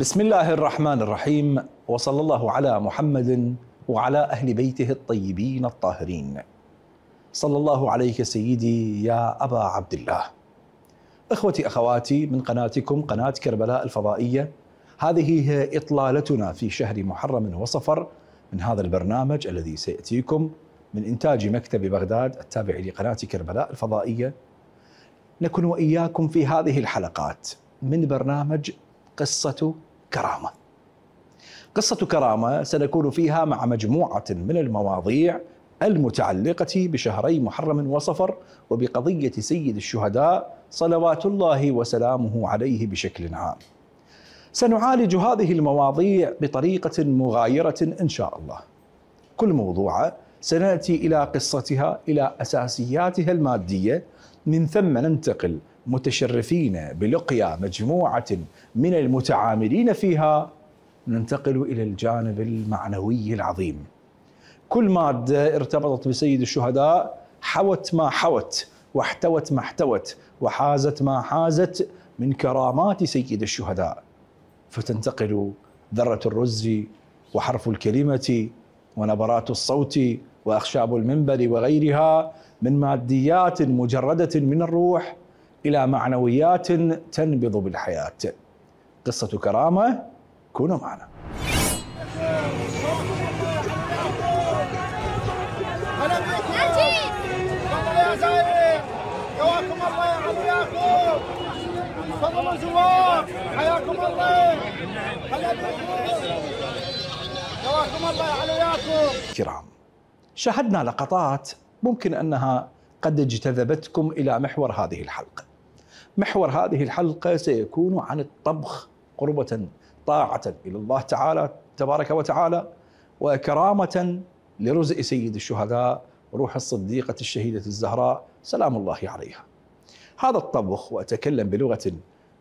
بسم الله الرحمن الرحيم وصلى الله على محمد وعلى اهل بيته الطيبين الطاهرين. صلى الله عليك سيدي يا ابا عبد الله. اخوتي اخواتي من قناتكم قناه كربلاء الفضائيه هذه هي اطلالتنا في شهر محرم وصفر من هذا البرنامج الذي سياتيكم من انتاج مكتب بغداد التابع لقناه كربلاء الفضائيه. نكون واياكم في هذه الحلقات من برنامج قصه كرامه. قصه كرامه سنكون فيها مع مجموعه من المواضيع المتعلقه بشهري محرم وصفر وبقضيه سيد الشهداء صلوات الله وسلامه عليه بشكل عام. سنعالج هذه المواضيع بطريقه مغايره ان شاء الله. كل موضوعه سناتي الى قصتها الى اساسياتها الماديه من ثم ننتقل متشرفين بلقيا مجموعة من المتعاملين فيها ننتقل إلى الجانب المعنوي العظيم كل مادة ارتبطت بسيد الشهداء حوت ما حوت واحتوت ما احتوت وحازت ما حازت من كرامات سيد الشهداء فتنتقل ذرة الرز وحرف الكلمة ونبرات الصوت وأخشاب المنبر وغيرها من ماديات مجردة من الروح إلى معنويات تنبض بالحياة قصة كرامة كونوا معنا حياكم الله حياكم الله حياكم الله كرام شاهدنا لقطات ممكن انها قد اجتذبتكم الى محور هذه الحلقه محور هذه الحلقة سيكون عن الطبخ قربة طاعة إلى الله تعالى تبارك وتعالى وكرامة لرزق سيد الشهداء روح الصديقة الشهيدة الزهراء سلام الله عليها هذا الطبخ وأتكلم بلغة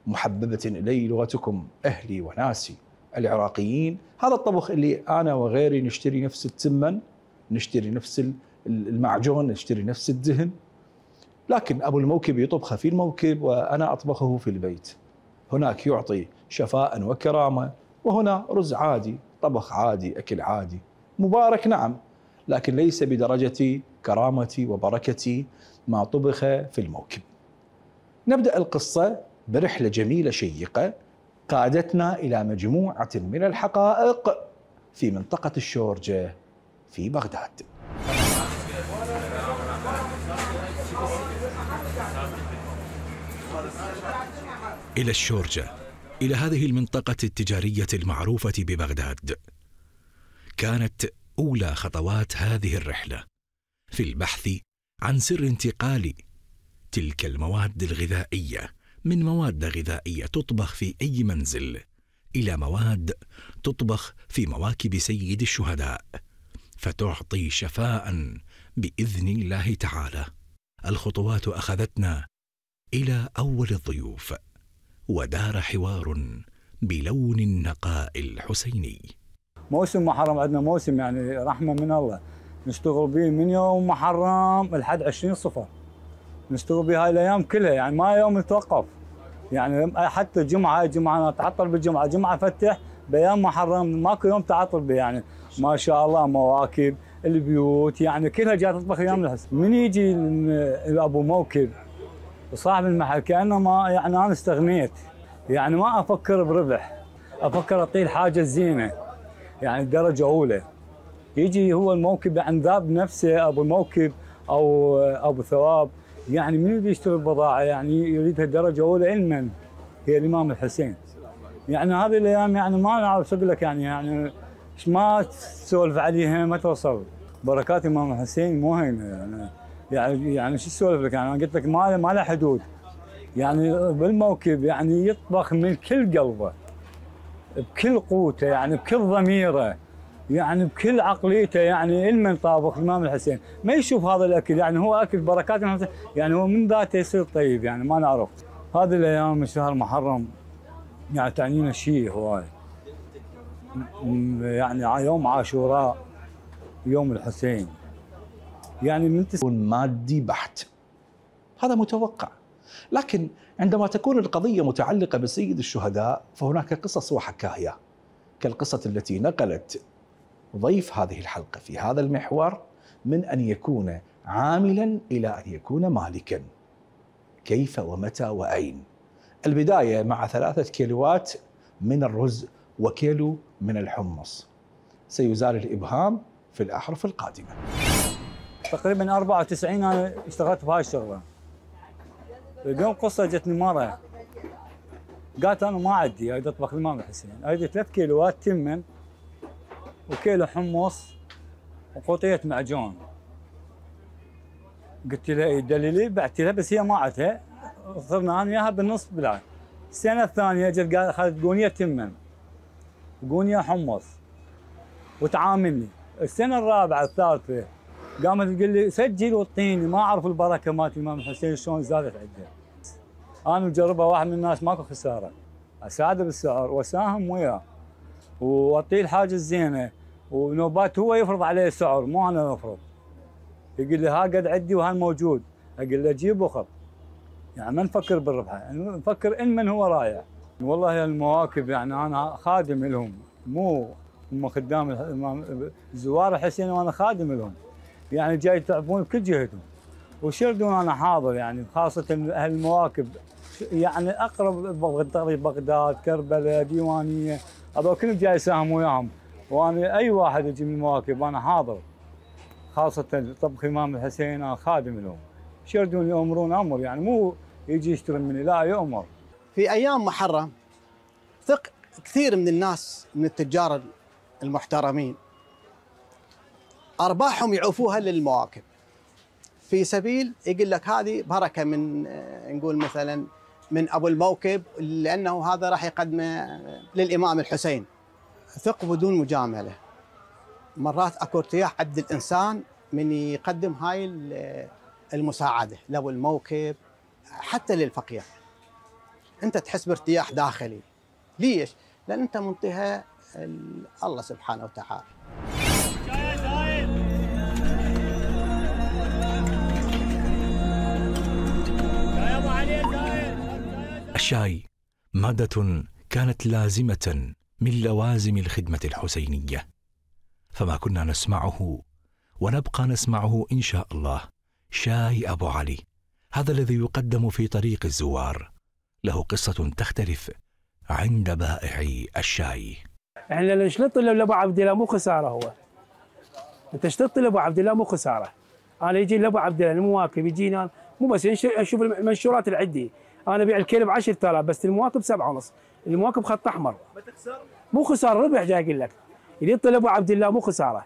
محببة إلي لغتكم أهلي وناسي العراقيين هذا الطبخ اللي أنا وغيري نشتري نفس التمن نشتري نفس المعجون نشتري نفس الدهن لكن أبو الموكب يطبخه في الموكب وأنا أطبخه في البيت هناك يعطي شفاء وكرامة وهنا رز عادي طبخ عادي أكل عادي مبارك نعم لكن ليس بدرجة كرامتي وبركتي ما طبخ في الموكب نبدأ القصة برحلة جميلة شيقة قادتنا إلى مجموعة من الحقائق في منطقة الشورجة في بغداد إلى الشورجة إلى هذه المنطقة التجارية المعروفة ببغداد كانت أولى خطوات هذه الرحلة في البحث عن سر انتقال تلك المواد الغذائية من مواد غذائية تطبخ في أي منزل إلى مواد تطبخ في مواكب سيد الشهداء فتعطي شفاء باذن الله تعالى الخطوات اخذتنا الى اول الضيوف ودار حوار بلون النقاء الحسيني موسم محرم عندنا موسم يعني رحمة من الله نشتغل به من يوم محرم لحد 20 صفر نشتغل به هاي الأيام كلها يعني ما يوم نتوقف يعني حتى الجمعة هاي الجمعة نتعطل بالجمعة جمعة فتح بأيام محرم ماكو يوم تعطل به يعني ما شاء الله مواكب البيوت يعني كلها جايه تطبخ ايام الحسن من يجي ابو موكب وصاحب المحل كانه ما يعني انا استغنيت يعني ما افكر بربح افكر اطيل حاجه زينه يعني درجه اولى يجي هو الموكب عن ذاب نفسه ابو الموكب او ابو ثواب يعني من اللي يشتري بضاعه يعني يريدها درجه اولى علما هي الامام الحسين يعني هذه الايام يعني ما نعرف اقول لك يعني يعني ما تسولف عليها ما توصل بركات الامام الحسين مو هينه يعني يعني يعني شو اسولف لك يعني انا قلت لك ما ما له حدود يعني بالموكب يعني يطبخ من كل قلبه بكل قوته يعني بكل ضميره يعني بكل عقليته يعني المن طابخ الامام الحسين ما يشوف هذا الاكل يعني هو اكل بركات يعني هو من ذاته يصير طيب يعني ما نعرف هذه الايام شهر محرم يعني تعنينا شيء هواي يعني يوم عاشوراء يوم الحسين يعني ان انت تكون مادي بحت هذا متوقع لكن عندما تكون القضيه متعلقه بسيد الشهداء فهناك قصص وحكايا كالقصه التي نقلت ضيف هذه الحلقه في هذا المحور من ان يكون عاملا الى ان يكون مالكا كيف ومتى واين البدايه مع ثلاثه كيلوات من الرز وكيلو من الحمص سيزال الابهام في الاحرف القادمه تقريبا 94 انا اشتغلت بهاي الشغله اليوم قصه جتني مره قالت انا ما عندي اريد اطبخ للمام الحسين يعني. اريد 3 كيلوات تمن وكيلو حمص وقطيه معجون قلت لها إيه دليلي بعت لها بس هي ما عدها صرنا انا وياها بالنص بلا السنه الثانيه اجت قالت اخذت قونيه تمن قونيه حمص وتعاملني السنه الرابعه الثالثه قامت تقول لي سجل وطيني ما اعرف البركه مالت الامام الحسين شلون زادت عنده انا مجربها واحد من الناس ماكو خساره اساعده بالسعر واساهم وياه واعطيه الحاجه الزينه ونوبات هو يفرض عليه السعر مو انا افرض يقول لي ها قد عندي وهان موجود اقول له جيب وخذ يعني ما نفكر بالربح يعني نفكر ان من هو رايح والله المواكب يعني انا خادم لهم مو هم خدام الزوار الحسين وانا خادم لهم يعني جاي يتعبون بكل جهدهم وشردون انا حاضر يعني خاصه اهل المواكب يعني اقرب طريق بغداد كربلاء ديوانيه هذول كلهم جاي يساهم وياهم وانا اي واحد يجي من المواكب انا حاضر خاصه طبخ امام الحسين انا خادم لهم شردون يامرون امر يعني مو يجي يشتري مني لا يامر في ايام محرم ثق كثير من الناس من التجار المحترمين ارباحهم يعوفوها للمواكب في سبيل يقول لك هذه بركه من آه، نقول مثلا من ابو الموكب لانه هذا راح يقدمه للامام الحسين ثق بدون مجامله مرات اكو ارتياح عند الانسان من يقدم هاي آه، المساعده لو الموكب حتى للفقير انت تحس بارتياح داخلي ليش؟ لان انت منطيها الله سبحانه وتعالى الشاي مادة كانت لازمة من لوازم الخدمة الحسينية فما كنا نسمعه ونبقى نسمعه إن شاء الله شاي أبو علي هذا الذي يقدم في طريق الزوار له قصة تختلف عند بائع الشاي احنا اللي نطلب لابو عبد الله مو خساره هو انت ايش لابو عبد الله مو خساره انا يجي لابو عبد الله المواكب يجينا مو بس اشوف المنشورات اللي عندي انا بيع الكلب 10000 بس المواكب 7 ونص المواكب خط احمر ما تخسر مو خساره ربح جاي اقول لك اللي ابو عبد الله مو خساره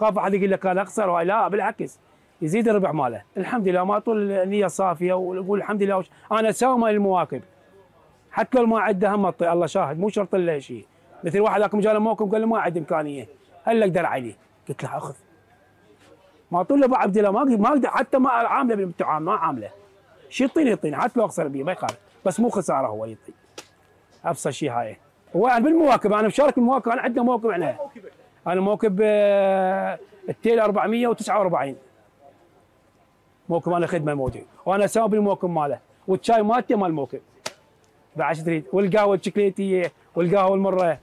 خاف احد يقول لك انا اخسر لا بالعكس يزيد الربح ماله الحمد لله ما طول النيه صافيه واقول الحمد لله وش. انا ساوي مال المواكب حتى لو ما عنده هم الطي الله شاهد مو شرط له شيء مثل واحد لكم جانا موكب قال له ما عندي امكانيه هل اقدر عليه قلت له اخذ ما طول ابو عبد الله ما ما اقدر حتى ما عامله بالامتحان ما عامله شي يطين يطين حتى لو اخسر بيه ما يخالف بس مو خساره هو يطين ابسط شيء هاي انا بالمواكب انا بشارك المواكب انا عندنا موكب احنا انا موكب آه، التيل 449 موكب انا خدمه موجود وانا اسوي بالموكب ماله والشاي مالتي مال موكب بعد تريد والقهوه الشكليتيه والقهوه المره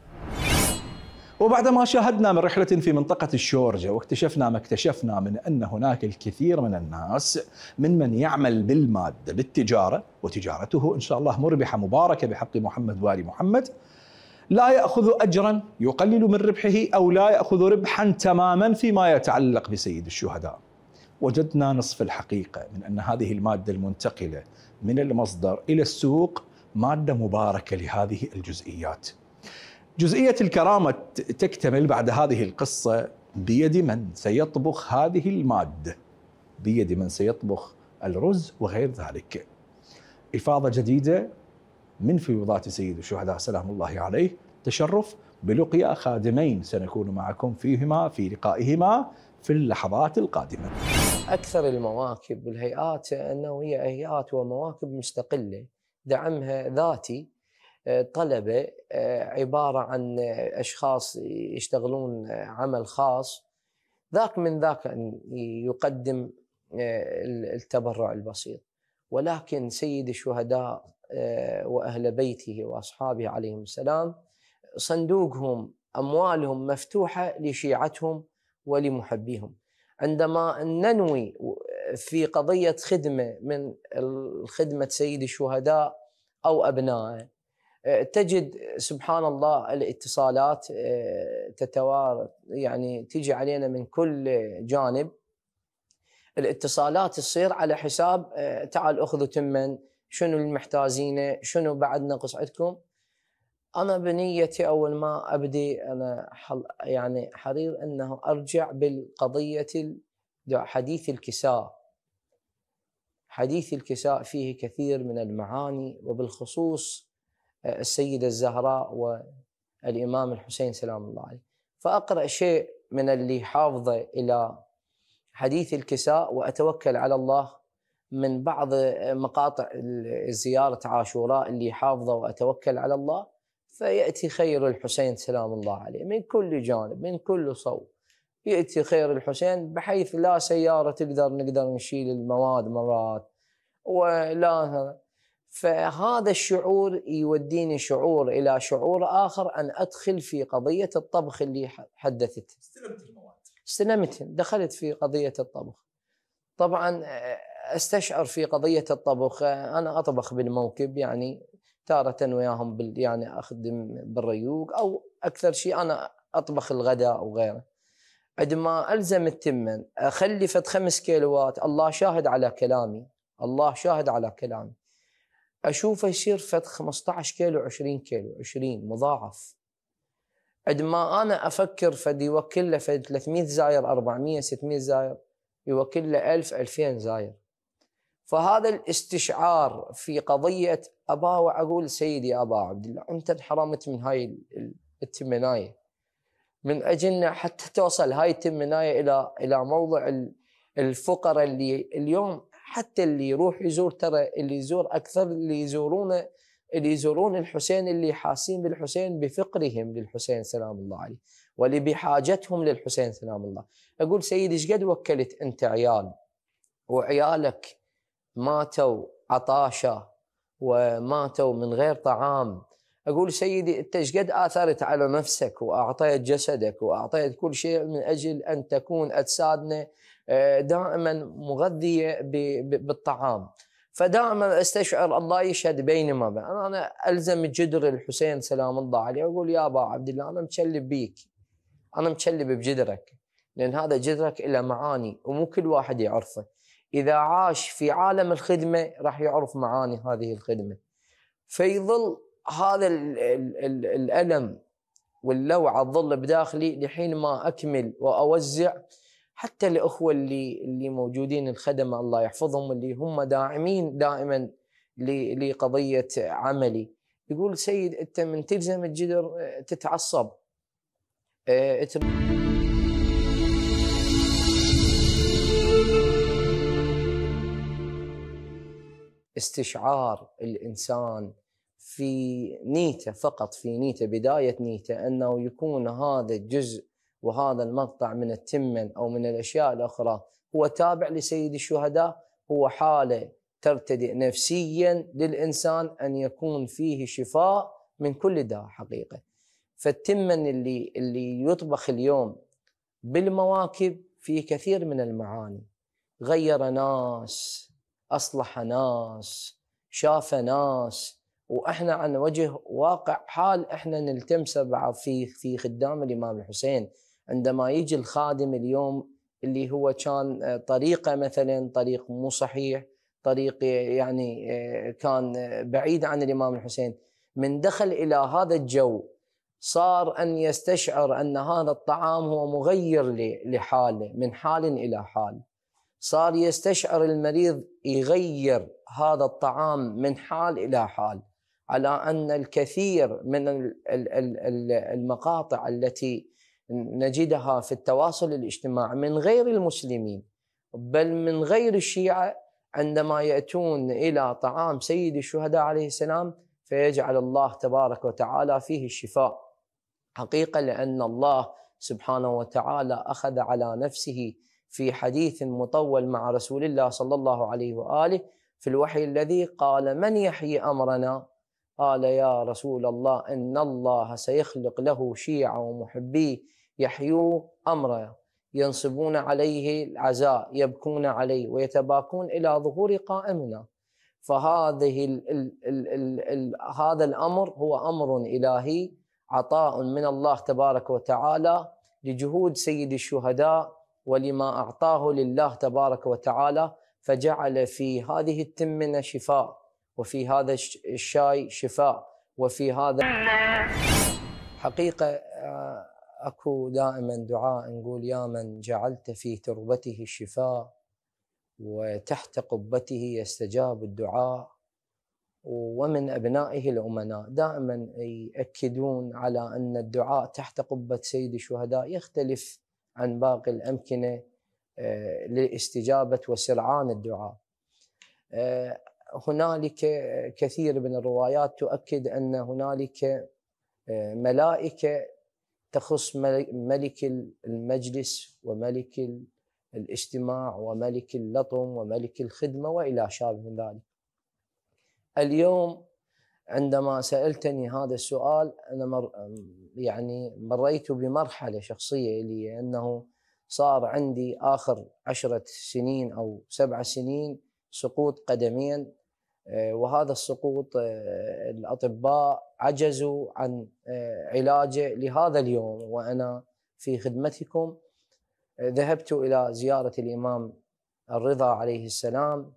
وبعدما شاهدنا من رحلة في منطقة الشورجة واكتشفنا ما اكتشفنا من أن هناك الكثير من الناس من من يعمل بالمادة بالتجارة وتجارته إن شاء الله مربحة مباركة بحق محمد وآل محمد لا يأخذ أجرا يقلل من ربحه أو لا يأخذ ربحا تماما فيما يتعلق بسيد الشهداء وجدنا نصف الحقيقة من أن هذه المادة المنتقلة من المصدر إلى السوق مادة مباركة لهذه الجزئيات جزئية الكرامة تكتمل بعد هذه القصة بيد من سيطبخ هذه المادة بيد من سيطبخ الرز وغير ذلك إفاضة جديدة من فيوضات سيد الشهداء سلام الله عليه تشرف بلقيا خادمين سنكون معكم فيهما في لقائهما في اللحظات القادمة أكثر المواكب والهيئات أنه هي هيئات ومواكب مستقلة دعمها ذاتي طلبه آه، عباره عن آه، اشخاص يشتغلون آه، عمل خاص ذاك من ذاك ان يقدم التبرع البسيط ولكن سيد الشهداء واهل بيته واصحابه عليهم السلام صندوقهم اموالهم مفتوحه لشيعتهم ولمحبيهم عندما ننوي في قضيه خدمه من خدمه سيد الشهداء او ابنائه تجد سبحان الله الاتصالات آه، تتوارد يعني تجي علينا من كل جانب الاتصالات تصير على حساب آه، تعال اخذوا تمن شنو المحتاجينه شنو بعد نقص عندكم انا بنيتي اول ما ابدي انا حل يعني حرير انه ارجع بالقضيه حديث الكساء حديث الكساء فيه كثير من المعاني وبالخصوص السيدة الزهراء والإمام الحسين سلام الله عليه فأقرأ شيء من اللي حافظه إلى حديث الكساء وأتوكل على الله من بعض مقاطع زيارة عاشوراء اللي حافظه وأتوكل على الله فيأتي خير الحسين سلام الله عليه من كل جانب من كل صوب يأتي خير الحسين بحيث لا سيارة تقدر نقدر نشيل المواد مرات ولا فهذا الشعور يوديني شعور الى شعور اخر ان ادخل في قضيه الطبخ اللي حدثت استلمت المواد استلمت دخلت في قضيه الطبخ طبعا آه، استشعر في قضيه الطبخ آه، انا اطبخ بالموكب يعني تاره وياهم بال يعني اخدم بالريوق او اكثر شيء انا اطبخ الغداء وغيره غيره عندما الزم التمن اخلي فد خمس كيلوات الله شاهد على كلامي الله شاهد على كلامي اشوفه يصير فد 15 كيلو 20 كيلو 20 مضاعف عد ما انا افكر فد يوكل له فد 300 زاير 400 600 زاير يوكل له 1000 2000 زاير فهذا الاستشعار في قضيه ابا واقول سيدي ابا عبد الله انت انحرمت من هاي التمنايه من اجلنا حتى توصل هاي التمنايه الى الى موضع الفقر اللي اليوم حتى اللي يروح يزور ترى اللي يزور اكثر اللي يزورون اللي يزورون الحسين اللي حاسين بالحسين بفقرهم للحسين سلام الله عليه واللي بحاجتهم للحسين سلام الله اقول سيدي ايش قد وكلت انت عيال وعيالك ماتوا عطاشا وماتوا من غير طعام أقول سيدي أنت ايش قد آثرت على نفسك وأعطيت جسدك وأعطيت كل شيء من أجل أن تكون أجسادنا دائما مغذيه بالطعام فدائما استشعر الله يشهد بينما بين. انا الزم جدر الحسين سلام الله عليه واقول يا ابا عبد الله انا مكلب بيك انا مكلب بجدرك لان هذا جدرك له معاني ومو كل واحد يعرفه اذا عاش في عالم الخدمه راح يعرف معاني هذه الخدمه فيظل هذا الـ الـ الـ الالم واللوعه تظل بداخلي لحين ما اكمل واوزع حتى الاخوه اللي اللي موجودين الخدمه الله يحفظهم اللي هم داعمين دائما لقضيه عملي يقول سيد انت من تلزم الجدر آه، تتعصب آه، استشعار الانسان في نيته فقط في نيته بدايه نيته انه يكون هذا الجزء وهذا المقطع من التمن أو من الأشياء الأخرى هو تابع لسيد الشهداء هو حالة ترتدئ نفسيا للإنسان أن يكون فيه شفاء من كل داء حقيقة فالتمن اللي, اللي يطبخ اليوم بالمواكب في كثير من المعاني غير ناس أصلح ناس شاف ناس واحنا عن وجه واقع حال احنا نلتمسه بعض في في خدام الامام الحسين عندما يجي الخادم اليوم اللي هو كان آه، طريقه مثلا طريق مو صحيح طريق آه، يعني آه، كان بعيد عن الامام الحسين من دخل الى هذا الجو صار ان يستشعر ان هذا الطعام هو مغير لحاله من حال الى حال صار يستشعر المريض يغير هذا الطعام من حال الى حال على ان الكثير من المقاطع التي نجدها في التواصل الاجتماعي من غير المسلمين بل من غير الشيعة عندما يأتون إلى طعام سيد الشهداء عليه السلام فيجعل الله تبارك وتعالى فيه الشفاء حقيقة لأن الله سبحانه وتعالى أخذ على نفسه في حديث مطول مع رسول الله صلى الله عليه وآله في الوحي الذي قال من يحيي أمرنا قال يا رسول الله إن الله سيخلق له شيعة ومحبيه يحيوه امره ينصبون عليه العزاء يبكون عليه ويتباكون الى ظهور قائمنا فهذه الـ الـ الـ الـ الـ هذا الامر هو امر الهي عطاء من الله تبارك وتعالى لجهود سيد الشهداء ولما اعطاه لله تبارك وتعالى فجعل في هذه التمنه شفاء وفي هذا الشاي شفاء وفي هذا آه. حقيقه آه، اكو دائما دعاء نقول يا من جعلت في تربته الشفاء وتحت قبته يستجاب الدعاء ومن ابنائه الامناء دائما ياكدون على ان الدعاء تحت قبه سيد الشهداء يختلف عن باقي الامكنه آه، لاستجابه وسرعان الدعاء. آه، هنالك كثير من الروايات تؤكد ان هنالك آه، ملائكه تخص ملك المجلس وملك الاجتماع وملك اللطم وملك الخدمة وإلى شابه من ذلك اليوم عندما سألتني هذا السؤال أنا مر يعني مريت بمرحلة شخصية لي أنه صار عندي آخر عشرة سنين أو سبع سنين سقوط قدمين آه، وهذا السقوط آه، الاطباء عجزوا عن آه، علاجه لهذا اليوم وانا في خدمتكم ذهبت الى زياره الامام الرضا عليه السلام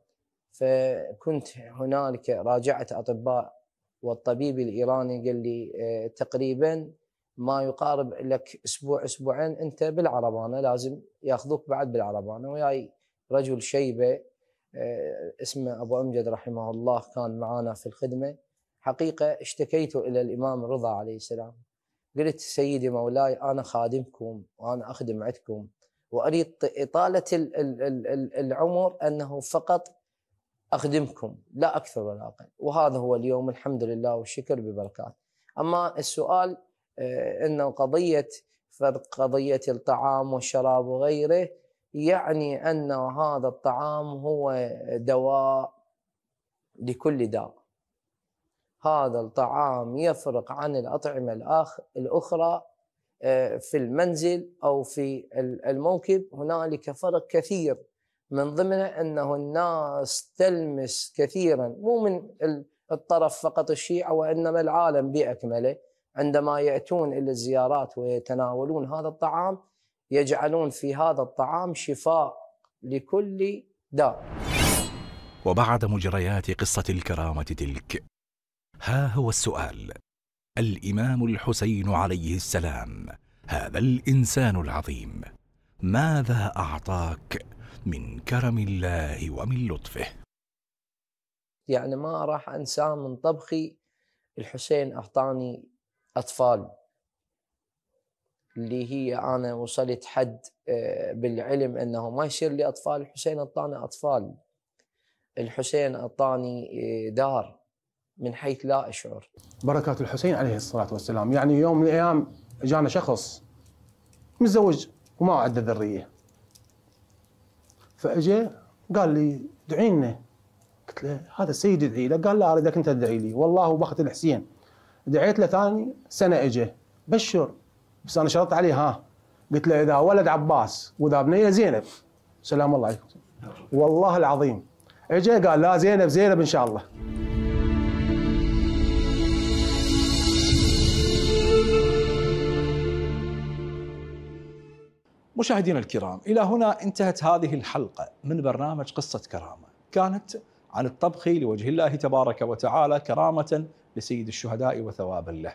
فكنت هنالك راجعت اطباء والطبيب الايراني قال لي تقريبا ما يقارب لك اسبوع اسبوعين انت بالعربانه لازم ياخذوك بعد بالعربانه وياي رجل شيبه آه، اسمه أبو أمجد رحمه الله كان معانا في الخدمة حقيقة اشتكيت إلى الإمام رضا عليه السلام قلت سيدي مولاي أنا خادمكم وأنا أخدم عندكم وأريد إطالة العمر أنه فقط أخدمكم لا أكثر ولا أقل وهذا هو اليوم الحمد لله والشكر ببركات أما السؤال آه، أنه قضية فرق قضية الطعام والشراب وغيره يعني أن هذا الطعام هو دواء لكل داء هذا الطعام يفرق عن الأطعمة الأخرى آه، في المنزل أو في الموكب هنالك فرق كثير من ضمنه أنه الناس تلمس كثيرا مو من الطرف فقط الشيعة وإنما العالم بأكمله عندما يأتون إلى الزيارات ويتناولون هذا الطعام يجعلون في هذا الطعام شفاء لكل داء وبعد مجريات قصة الكرامة تلك ها هو السؤال الإمام الحسين عليه السلام هذا الإنسان العظيم ماذا أعطاك من كرم الله ومن لطفه يعني ما راح أنساه من طبخي الحسين أعطاني أطفال اللي هي انا وصلت حد آه، بالعلم انه ما يصير لي اطفال الحسين اعطاني اطفال الحسين اعطاني آه، دار من حيث لا اشعر بركات الحسين عليه الصلاه والسلام يعني يوم من الايام جانا شخص متزوج وما عنده ذريه فاجى قال لي ادعي لنا قلت له هذا السيد يدعي له قال لا اريدك انت تدعي لي والله وبخت الحسين دعيت له ثاني سنه اجى بشر بس انا شرطت عليه ها قلت له اذا ولد عباس واذا بنيه زينب سلام الله عليكم والله العظيم اجى قال لا زينب زينب ان شاء الله مشاهدينا الكرام الى هنا انتهت هذه الحلقه من برنامج قصه كرامه كانت عن الطبخ لوجه الله تبارك وتعالى كرامه لسيد الشهداء وثوابا له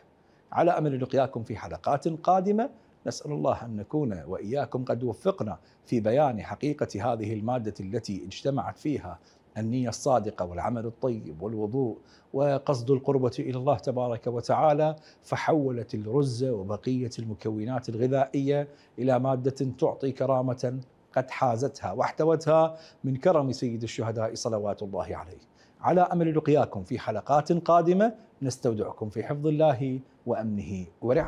على امل لقياكم في حلقات قادمه نسال الله ان نكون واياكم قد وفقنا في بيان حقيقه هذه الماده التي اجتمعت فيها النية الصادقة والعمل الطيب والوضوء وقصد القربة إلى الله تبارك وتعالى فحولت الرز وبقية المكونات الغذائية إلى مادة تعطي كرامة قد حازتها واحتوتها من كرم سيد الشهداء صلوات الله عليه على امل لقياكم في حلقات قادمه نستودعكم في حفظ الله وامنه ورعايته